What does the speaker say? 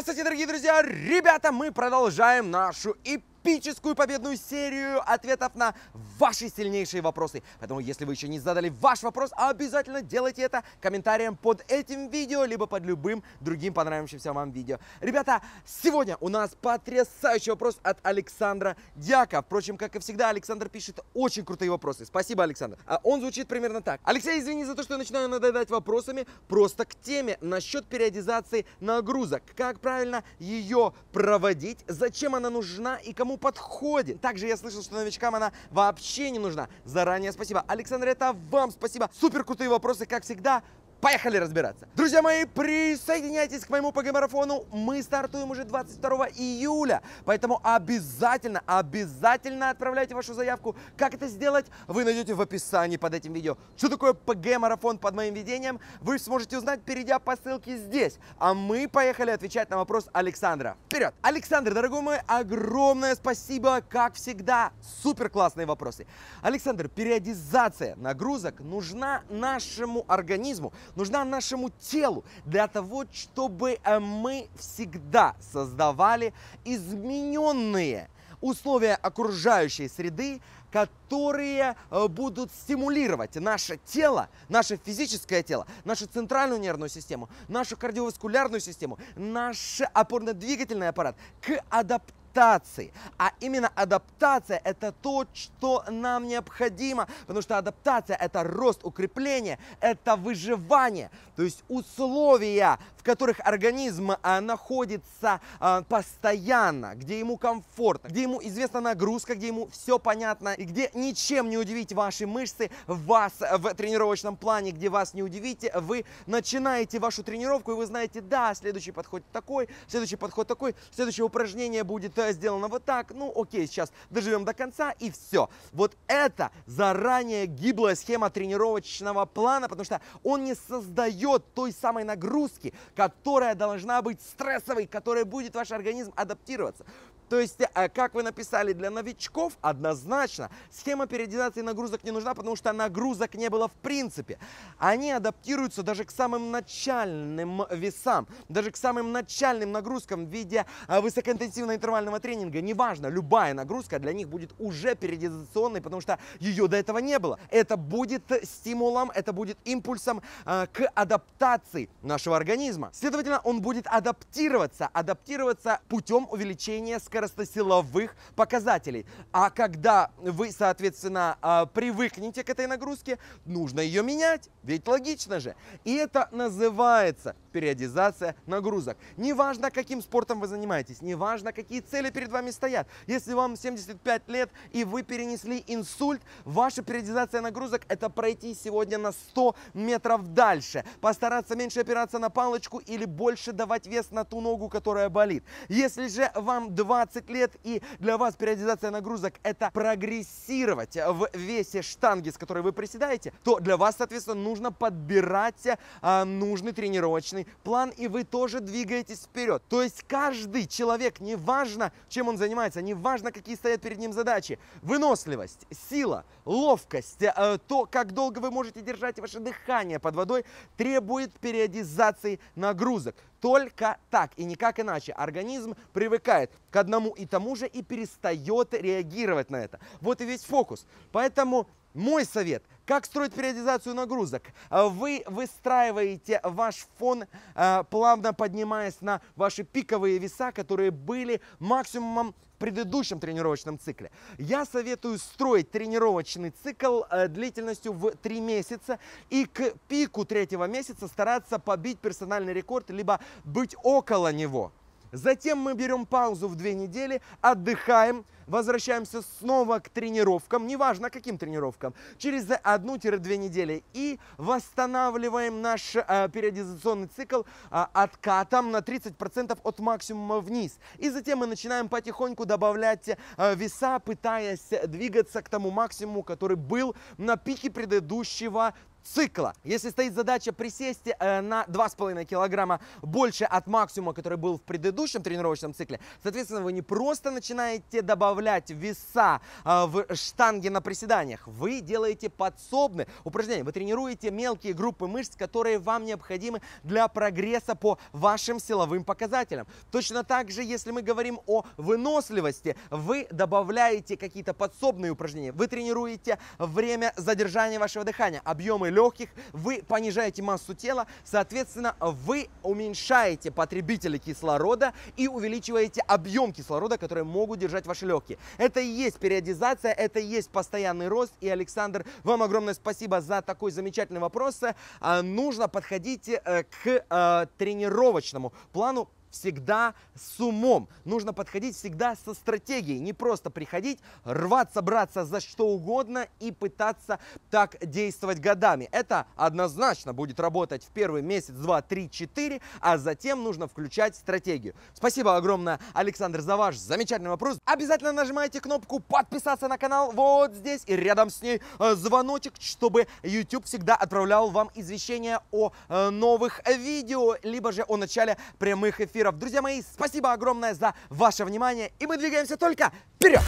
Здравствуйте, дорогие друзья! Ребята, мы продолжаем нашу эпичную эпическую победную серию ответов на ваши сильнейшие вопросы. Поэтому, если вы еще не задали ваш вопрос, обязательно делайте это комментарием под этим видео, либо под любым другим понравившимся вам видео. Ребята, сегодня у нас потрясающий вопрос от Александра Дьяка. Впрочем, как и всегда, Александр пишет очень крутые вопросы. Спасибо, Александр. А он звучит примерно так. Алексей, извини за то, что я начинаю надоедать вопросами, просто к теме насчет периодизации нагрузок. Как правильно ее проводить, зачем она нужна и кому подходе. Также я слышал, что новичкам она вообще не нужна. Заранее спасибо. Александр, это вам спасибо. Супер крутые вопросы, как всегда. Поехали разбираться. Друзья мои, присоединяйтесь к моему ПГ-марафону. Мы стартуем уже 22 июля, поэтому обязательно, обязательно отправляйте вашу заявку. Как это сделать, вы найдете в описании под этим видео. Что такое ПГ-марафон под моим видением, вы сможете узнать, перейдя по ссылке здесь. А мы поехали отвечать на вопрос Александра. Вперед! Александр, дорогой мой, огромное спасибо, как всегда. Супер классные вопросы. Александр, периодизация нагрузок нужна нашему организму, нужна нашему телу для того, чтобы э, мы всегда создавали измененные условия окружающей среды, которые э, будут стимулировать наше тело, наше физическое тело, нашу центральную нервную систему, нашу кардиоваскулярную систему, наш опорно-двигательный аппарат к адаптации адаптации. А именно адаптация – это то, что нам необходимо, потому что адаптация – это рост, укрепление, это выживание, то есть условия, которых организм а находится а, постоянно, где ему комфортно, где ему известна нагрузка, где ему все понятно, и где ничем не удивить ваши мышцы, вас в тренировочном плане, где вас не удивите, вы начинаете вашу тренировку, и вы знаете, да, следующий подход такой, следующий подход такой, следующее упражнение будет э, сделано вот так, ну окей, сейчас доживем до конца, и все. Вот это заранее гиблая схема тренировочного плана, потому что он не создает той самой нагрузки, которая должна быть стрессовой, которая будет ваш организм адаптироваться. То есть, э, как вы написали, для новичков однозначно схема переориентации нагрузок не нужна, потому что нагрузок не было в принципе. Они адаптируются даже к самым начальным весам, даже к самым начальным нагрузкам в виде э, высокоинтенсивного интервального тренинга. Неважно, любая нагрузка для них будет уже переориентационной, потому что ее до этого не было. Это будет стимулом, это будет импульсом э, к адаптации нашего организма. Следовательно, он будет адаптироваться, адаптироваться путем увеличения скорости силовых показателей. А когда вы, соответственно, а, привыкнете к этой нагрузке, нужно ее менять, ведь логично же. И это называется периодизация нагрузок. Неважно, каким спортом вы занимаетесь, неважно, какие цели перед вами стоят. Если вам 75 лет и вы перенесли инсульт, ваша периодизация нагрузок – это пройти сегодня на 100 метров дальше, постараться меньше опираться на палочку или больше давать вес на ту ногу, которая болит. Если же вам 20 20 лет, и для вас периодизация нагрузок – это прогрессировать в весе штанги, с которой вы приседаете, то для вас, соответственно, нужно подбирать а, нужный тренировочный план, и вы тоже двигаетесь вперед. То есть каждый человек, неважно, чем он занимается, неважно, какие стоят перед ним задачи, выносливость, сила, ловкость, а, то, как долго вы можете держать ваше дыхание под водой, требует периодизации нагрузок. Только так и никак иначе. Организм привыкает к одному и тому же и перестает реагировать на это. Вот и весь фокус. Поэтому мой совет – как строить периодизацию нагрузок? Вы выстраиваете ваш фон, э, плавно поднимаясь на ваши пиковые веса, которые были максимумом предыдущем тренировочном цикле. Я советую строить тренировочный цикл э, длительностью в 3 месяца и к пику третьего месяца стараться побить персональный рекорд, либо быть около него. Затем мы берем паузу в две недели, отдыхаем, возвращаемся снова к тренировкам, неважно каким тренировкам, через одну-две недели и восстанавливаем наш э, периодизационный цикл э, откатом на 30% от максимума вниз. И затем мы начинаем потихоньку добавлять э, веса, пытаясь двигаться к тому максимуму, который был на пике предыдущего цикла. Если стоит задача присесть э, на 2,5 килограмма больше от максимума, который был в предыдущем тренировочном цикле, соответственно, вы не просто начинаете добавлять веса э, в штанги на приседаниях, вы делаете подсобные упражнения, вы тренируете мелкие группы мышц, которые вам необходимы для прогресса по вашим силовым показателям. Точно так же, если мы говорим о выносливости, вы добавляете какие-то подсобные упражнения, вы тренируете время задержания вашего дыхания, объемы легких, легких, вы понижаете массу тела, соответственно, вы уменьшаете потребители кислорода и увеличиваете объем кислорода, который могут держать ваши легкие. Это и есть периодизация, это и есть постоянный рост. И, Александр, вам огромное спасибо за такой замечательный вопрос. Э, нужно подходить э, к э, тренировочному плану всегда с умом. Нужно подходить всегда со стратегией, не просто приходить, рваться, браться за что угодно и пытаться так действовать годами. Это однозначно будет работать в первый месяц, два, три, четыре, а затем нужно включать стратегию. Спасибо огромное, Александр, за ваш замечательный вопрос. Обязательно нажимайте кнопку подписаться на канал вот здесь и рядом с ней э, звоночек, чтобы YouTube всегда отправлял вам извещения о э, новых видео, либо же о начале прямых эфиров эфиров. Друзья мои, спасибо огромное за ваше внимание, и мы двигаемся только вперед!